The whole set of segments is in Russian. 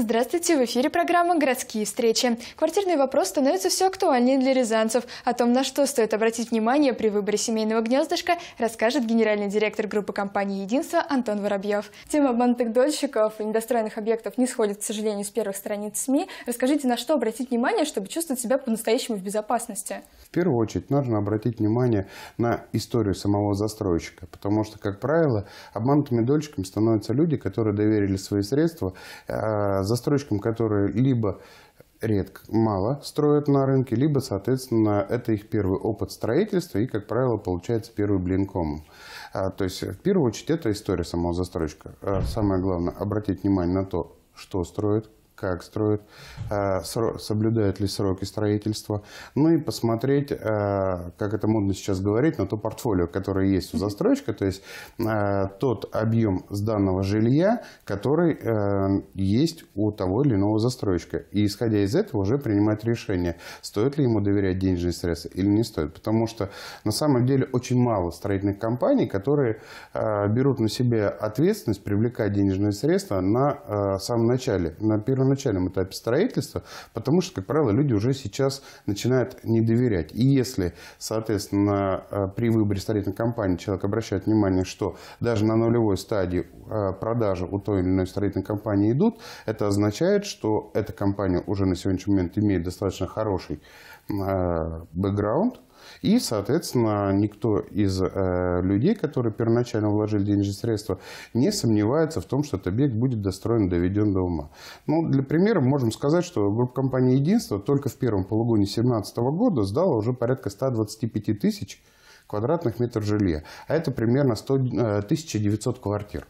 Здравствуйте, в эфире программа «Городские встречи». Квартирный вопрос становится все актуальнее для рязанцев. О том, на что стоит обратить внимание при выборе семейного гнездышка, расскажет генеральный директор группы компании «Единство» Антон Воробьев. Тема обманутых дольщиков и недостроенных объектов не сходит, к сожалению, с первых страниц СМИ. Расскажите, на что обратить внимание, чтобы чувствовать себя по-настоящему в безопасности? В первую очередь нужно обратить внимание на историю самого застройщика, потому что, как правило, обманутыми дольщиками становятся люди, которые доверили свои средства а, застройщикам, которые либо редко, мало строят на рынке, либо, соответственно, это их первый опыт строительства и, как правило, получается первый блинком. А, то есть, в первую очередь, это история самого застройщика. А самое главное, обратить внимание на то, что строят как строят, э, соблюдают ли сроки строительства. Ну и посмотреть, э, как это модно сейчас говорить, на то портфолио, которое есть у застройщика, то есть э, тот объем сданного жилья, который есть у того или иного застройщика. И исходя из этого уже принимать решение, стоит ли ему доверять денежные средства или не стоит. Потому что на самом деле очень мало строительных компаний, которые берут на себя ответственность привлекать денежные средства на самом начале, на первом первоначальном этапе строительства, потому что, как правило, люди уже сейчас начинают не доверять. И если, соответственно, э, при выборе строительной компании человек обращает внимание, что даже на нулевой стадии э, продажи у той или иной строительной компании идут, это означает, что эта компания уже на сегодняшний момент имеет достаточно хороший э, бэкграунд, и, соответственно, никто из э, людей, которые первоначально вложили денежные средства, не сомневается в том, что этот объект будет достроен, доведен до ума. Ну, для примера можем сказать, что группа компании «Единство» только в первом полугодии 2017 года сдала уже порядка 125 тысяч квадратных метров жилья. А это примерно 100, 1900 э, квартир.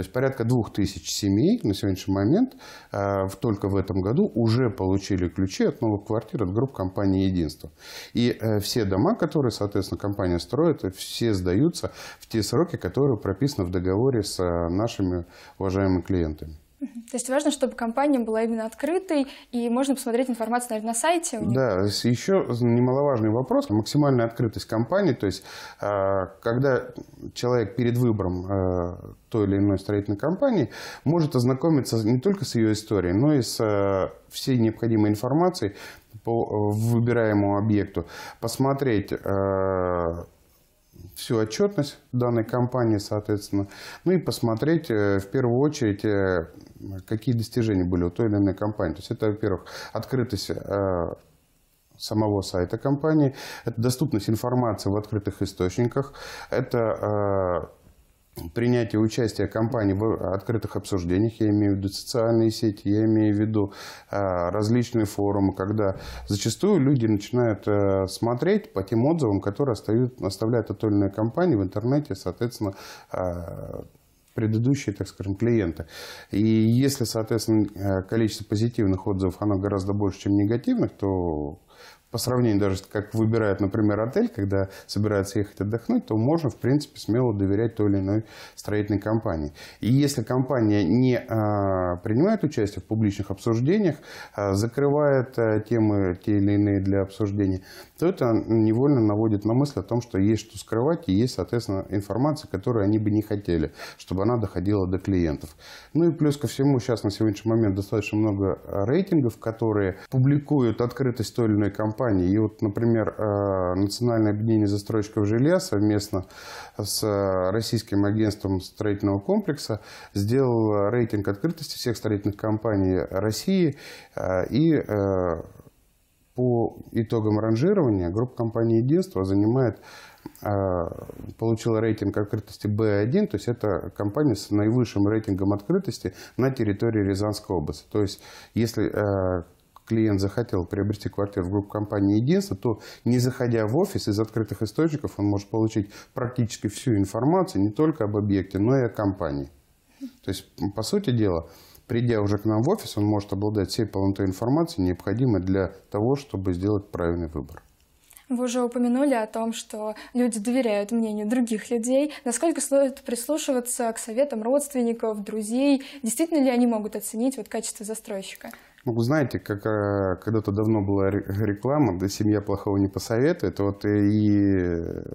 То есть порядка двух тысяч семей на сегодняшний момент э, только в этом году уже получили ключи от новых квартир от групп компании «Единство». И э, все дома, которые, соответственно, компания строит, все сдаются в те сроки, которые прописаны в договоре с э, нашими уважаемыми клиентами. То есть важно, чтобы компания была именно открытой, и можно посмотреть информацию, наверное, на сайте. Да, еще немаловажный вопрос. Максимальная открытость компании, то есть а, когда человек перед выбором а, той или иной строительной компании может ознакомиться не только с ее историей, но и с а, всей необходимой информацией по э, выбираемому объекту, посмотреть всю отчетность данной компании, соответственно, ну и посмотреть э, в первую очередь, э, какие достижения были у той или иной компании. То есть это, во-первых, открытость э, самого сайта компании, это доступность информации в открытых источниках, это принятие участия компаний в открытых обсуждениях, я имею в виду социальные сети, я имею в виду а, различные форумы, когда зачастую люди начинают э, смотреть по тем отзывам, которые оставляют, оставляют ту или иную компанию в интернете, соответственно, а, предыдущие, так скажем, клиенты. И если, соответственно, э, количество позитивных отзывов, оно гораздо больше, чем негативных, то по сравнению даже, как выбирает, например, отель, когда собирается ехать отдохнуть, то можно, в принципе, смело доверять той или иной строительной компании. И если компания не а, принимает участие в публичных обсуждениях, а, закрывает а, темы те или иные для обсуждения, то это невольно наводит на мысль о том, что есть что скрывать и есть, соответственно, информация, которую они бы не хотели, чтобы она доходила до клиентов. Ну и плюс ко всему, сейчас на сегодняшний момент достаточно много рейтингов, которые публикуют открытость той или иной компании, компаний. И вот, например, э, Национальное объединение застройщиков жилья совместно с э, Российским агентством строительного комплекса сделал рейтинг открытости всех строительных компаний России э, и по итогам ранжирования группа компаний «Единство» занимает, получила рейтинг открытости B1, то есть это компания с наивысшим рейтингом открытости на территории Рязанской области. То есть если клиент захотел приобрести квартиру в группу компании «Единство», то, не заходя в офис, из открытых источников он может получить практически всю информацию не только об объекте, но и о компании. То есть, по сути дела, придя уже к нам в офис, он может обладать всей полнотой информации, необходимой для того, чтобы сделать правильный выбор. Вы уже упомянули о том, что люди доверяют мнению других людей. Насколько стоит прислушиваться к советам родственников, друзей? Действительно ли они могут оценить вот качество застройщика? Ну, знаете, как а, когда-то давно была реклама, да семья плохого не посоветует. Вот э, и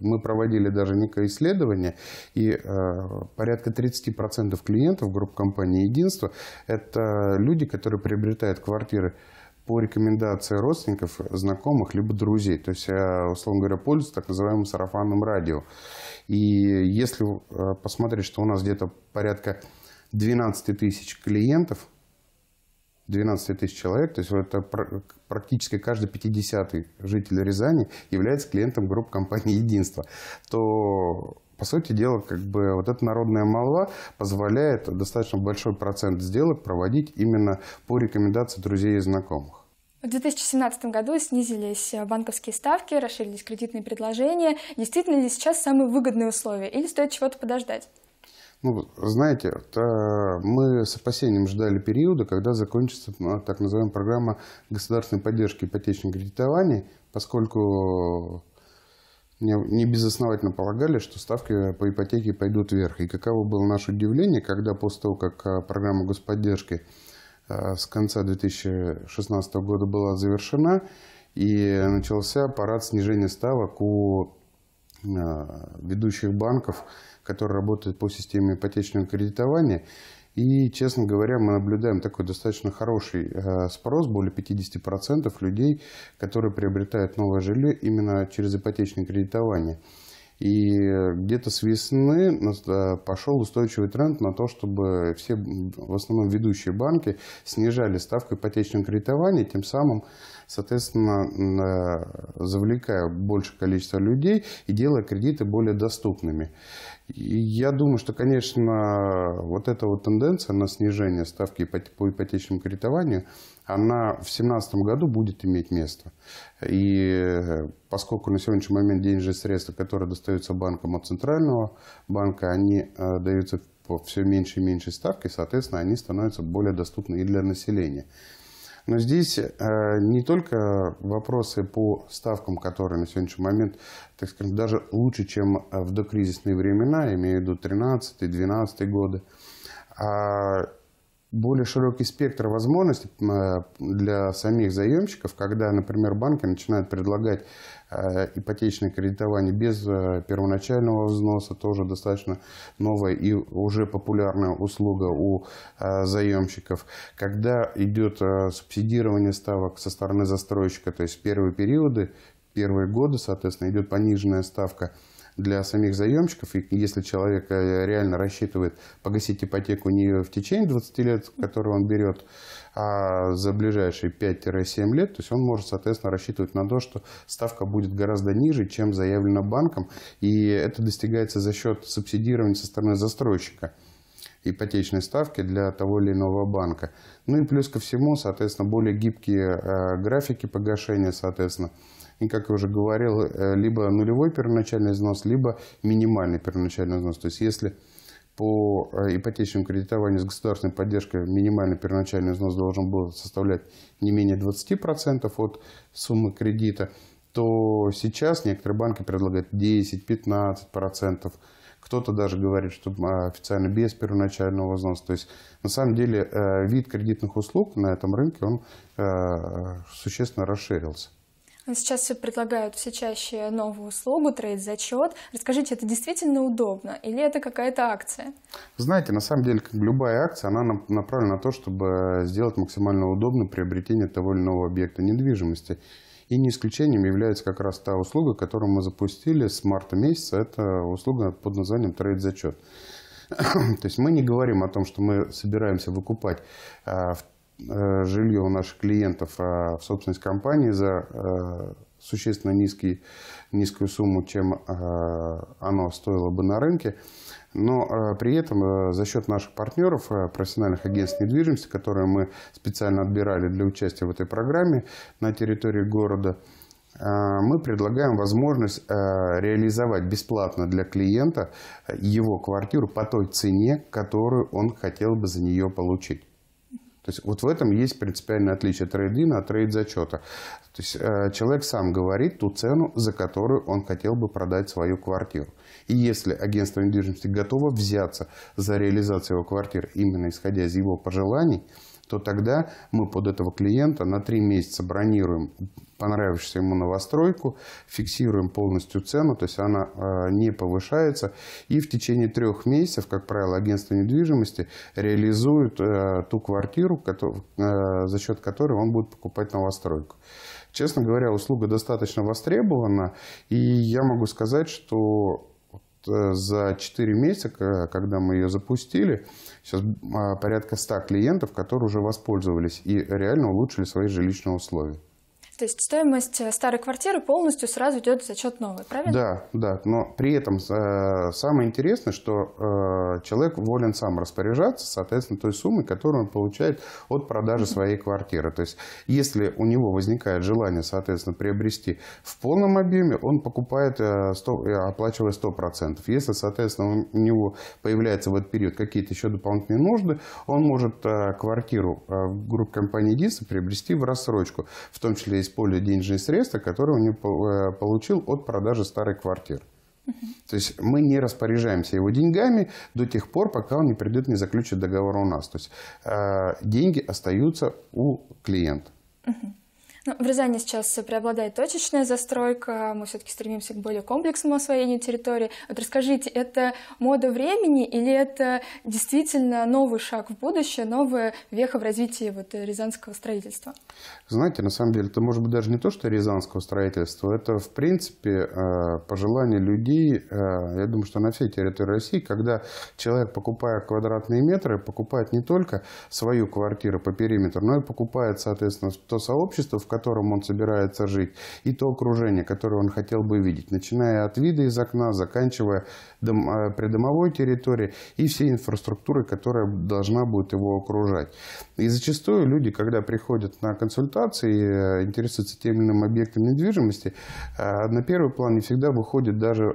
мы проводили даже некое исследование, и а, порядка 30% клиентов групп компании «Единство» – это люди, которые приобретают квартиры по рекомендации родственников, знакомых, либо друзей. То есть, условно говоря, пользуются так называемым сарафанным радио. И если посмотреть, что у нас где-то порядка 12 тысяч клиентов – 12 тысяч человек, то есть это практически каждый 50 житель Рязани является клиентом групп компании «Единство», то, по сути дела, как бы вот эта народная молва позволяет достаточно большой процент сделок проводить именно по рекомендации друзей и знакомых. В 2017 году снизились банковские ставки, расширились кредитные предложения. Действительно ли сейчас самые выгодные условия или стоит чего-то подождать? Ну, знаете, э, мы с опасением ждали периода, когда закончится э, так называемая программа государственной поддержки ипотечных кредитований, поскольку не безосновательно полагали, что ставки по ипотеке пойдут вверх. И каково было наше удивление, когда после того, как э, программа господдержки с конца 2016 года была завершена, и начался парад снижения ставок у Э, ведущих банков, которые работают по системе ипотечного кредитования. И, честно говоря, мы наблюдаем такой достаточно хороший э, спрос, более 50% людей, которые приобретают новое жилье именно через ипотечное кредитование. И э, где-то с весны э, пошел устойчивый тренд на то, чтобы все, в основном ведущие банки, снижали ставку ипотечного кредитования, тем самым, соответственно, э, завлекая больше количество людей и делая кредиты более доступными. И я думаю, что, конечно, вот эта вот тенденция на снижение ставки по ипотечному кредитованию – она в 2017 году будет иметь место. И э, поскольку на сегодняшний момент денежные средства, которые достаются банкам от Центрального банка, они э, даются по все меньше и меньше ставки, соответственно, они становятся более доступны и для населения. Но здесь э, не только вопросы по ставкам, которые на сегодняшний момент, так скажем, даже лучше, чем в докризисные времена, имею в виду 13-12 годы, а более широкий спектр возможностей э, для самих заемщиков, когда, например, банки начинают предлагать э, ипотечное кредитование без э, первоначального взноса, тоже достаточно новая и уже популярная услуга у заемщиков. Когда идет субсидирование ставок со стороны застройщика, то есть первые периоды, первые годы, соответственно, идет пониженная ставка – для самих заемщиков. И если человек э, реально рассчитывает погасить ипотеку не в течение 20 лет, которую он берет, а за ближайшие 5-7 лет, то есть он может, соответственно, рассчитывать на то, что ставка будет гораздо ниже, чем заявлено банком, и это достигается за счет субсидирования со стороны застройщика ипотечной ставки для того или иного банка. Ну и плюс ко всему, соответственно, более гибкие э, графики погашения, соответственно, и, как я уже говорил, э, либо нулевой первоначальный взнос, либо минимальный первоначальный взнос. То есть, если по э, ипотечному кредитованию с государственной поддержкой минимальный первоначальный взнос должен был составлять не менее 20% от суммы кредита, то сейчас некоторые банки предлагают 10-15%. Кто-то даже говорит, что официально без первоначального взноса. То есть, на самом деле, э, вид кредитных услуг на этом рынке, он существенно расширился. Сейчас все предлагают все чаще новую услугу, трейд-зачет. Расскажите, это действительно удобно или это какая-то акция? Знаете, на самом деле, как любая акция, она направлена на то, чтобы сделать максимально удобно приобретение того или иного объекта недвижимости. И не исключением является как раз та услуга, которую мы запустили с марта месяца. Это услуга под названием трейд-зачет. То есть мы не говорим о том, что мы собираемся выкупать а, в Э, жилье у наших клиентов а в собственность компании за э, существенно низкий, низкую сумму, чем э, оно стоило бы на рынке. Но при этом за счет наших партнеров, профессиональных агентств недвижимости, которые мы специально отбирали для участия в этой программе на территории города, мы предлагаем возможность реализовать бесплатно для клиента его квартиру по той цене, которую он хотел бы за нее получить. То есть вот в этом есть принципиальное отличие трейдина от трейд-зачета. То есть э, человек сам говорит ту цену, за которую он хотел бы продать свою квартиру. И если агентство недвижимости готово взяться за реализацию его квартиры именно исходя из его пожеланий – то тогда мы под этого клиента на 3 месяца бронируем понравившуюся ему новостройку, фиксируем полностью цену, то есть она э, не повышается. И в течение трех месяцев, как правило, агентство недвижимости реализует э, ту квартиру, который, э, за счет которой он будет покупать новостройку. Честно говоря, услуга достаточно востребована, и я могу сказать, что Э, за 4 месяца, э, когда мы ее запустили, сейчас а, порядка 100 клиентов, которые уже воспользовались и реально улучшили свои жилищные условия. То есть стоимость э, старой квартиры полностью сразу идет за счет новой, правильно? Да, да. Но при этом э, самое интересное, что э, человек волен сам распоряжаться, соответственно, той суммой, которую он получает от продажи своей квартиры. То есть если у него возникает желание, соответственно, приобрести в полном объеме, он покупает, 100, оплачивая 100%. Если, соответственно, у него появляются в этот период какие-то еще дополнительные нужды, он может квартиру в группе компании ДИСа приобрести в рассрочку, в том числе использует денежные средства, которые он э, получил от продажи старой квартиры. То есть мы не распоряжаемся его деньгами до тех пор, пока он не придет, не заключит договор у нас. То есть э, деньги остаются у клиента. Uh -huh. Ну, в Рязани сейчас преобладает точечная застройка, мы все-таки стремимся к более комплексному освоению территории. Вот расскажите, это мода времени или это действительно новый шаг в будущее, новая веха в развитии вот э, рязанского строительства? Знаете, на самом деле, это может быть даже не то, что рязанского строительства, это, в принципе, э, пожелание людей, э, я думаю, что на всей территории России, когда человек, покупая квадратные метры, покупает не только свою квартиру по периметру, но и покупает, соответственно, то сообщество, в котором котором он собирается жить, и то окружение, которое он хотел бы видеть, начиная от вида из окна, заканчивая дом, э, придомовой территорией и всей инфраструктурой, которая должна будет его окружать. И зачастую люди, когда приходят на консультации и э, интересуются тем или иным объектом недвижимости, э, на первый план не всегда выходит даже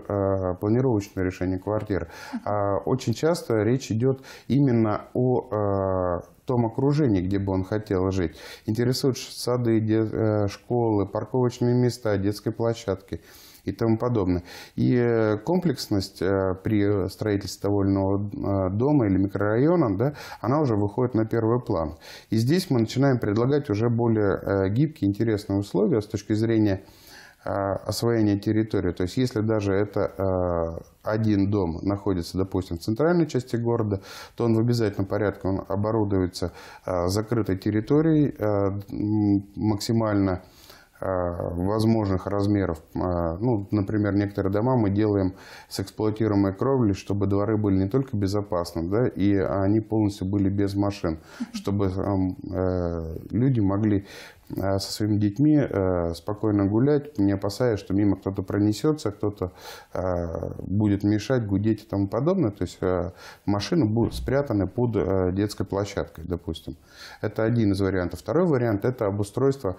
планировочное решение квартиры. А очень часто речь идет именно о том окружении, где бы он хотел жить. Интересуют сады, э, школы, парковочные места, детские площадки и тому подобное. И э, комплексность э, при строительстве довольного дома или микрорайона, да, она уже выходит на первый план. И здесь мы начинаем предлагать уже более гибкие, интересные условия с точки зрения Э, освоения территории. То есть, если даже это э, один дом находится, допустим, в центральной части города, то он в обязательном порядке он оборудуется э, закрытой территорией максимально возможных размеров. Ну, например, некоторые дома мы делаем с эксплуатируемой кровлей, чтобы дворы были не только безопасны, да, и они полностью были без машин, чтобы эм, люди могли Э, со своими детьми э, спокойно гулять, не опасаясь, что мимо кто-то пронесется, кто-то э, будет мешать, гудеть и тому подобное. То есть машины будут спрятаны под детской площадкой, допустим. Это один из вариантов. Второй вариант – это обустройство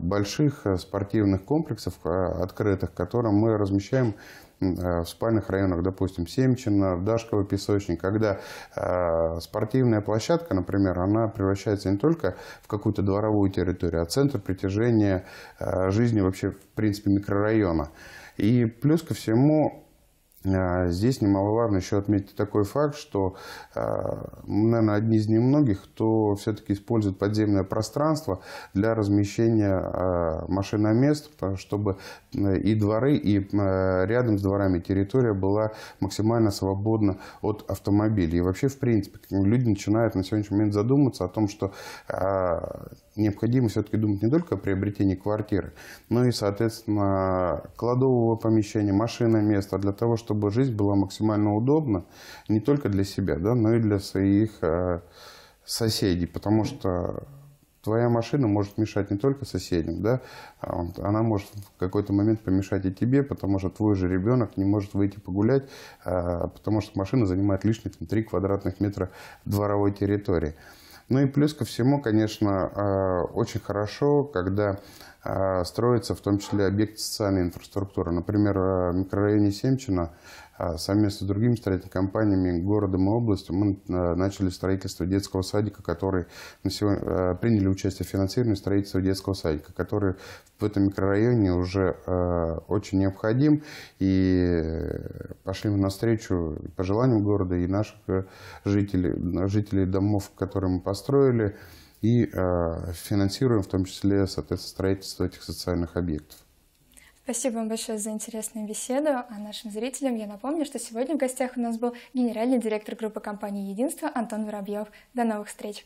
больших спортивных комплексов открытых, которые мы размещаем Э, в спальных районах, допустим, Семчина, Дашковый песочник, когда э, спортивная площадка, например, она превращается не только в какую-то дворовую территорию, а центр притяжения э, жизни вообще, в принципе, микрорайона. И плюс ко всему а, здесь немаловажно еще отметить такой факт, что, а, наверное, одни из немногих, кто все-таки использует подземное пространство для размещения а, машиномест, чтобы и дворы, и рядом с дворами территория была максимально свободна от автомобилей. И вообще, в принципе, люди начинают на сегодняшний момент задуматься о том, что необходимо все-таки думать не только о приобретении квартиры, но и, соответственно, кладового помещения, машиноместа для того, чтобы чтобы жизнь была максимально удобна не только для себя, да, но и для своих э, соседей, потому что твоя машина может мешать не только соседям, да, а она может в какой-то момент помешать и тебе, потому что твой же ребенок не может выйти погулять, э, потому что машина занимает лишних 3 квадратных метра дворовой территории. Ну и плюс ко всему, конечно, э, очень хорошо, когда э, строится в том числе объект социальной инфраструктуры. Например, э, в микрорайоне Семчина а совместно с другими строительными компаниями, городом и областью мы э, начали строительство детского садика, который на сегодня, э, приняли участие в финансировании строительства детского садика, который в этом микрорайоне уже э, очень необходим. И пошли мы навстречу пожеланиям города и наших жителей, жителей домов, которые мы построили, и финансируем в том числе, соответственно, строительство этих социальных объектов. Спасибо вам большое за интересную беседу. А нашим зрителям я напомню, что сегодня в гостях у нас был генеральный директор группы компании «Единство» Антон Воробьев. До новых встреч!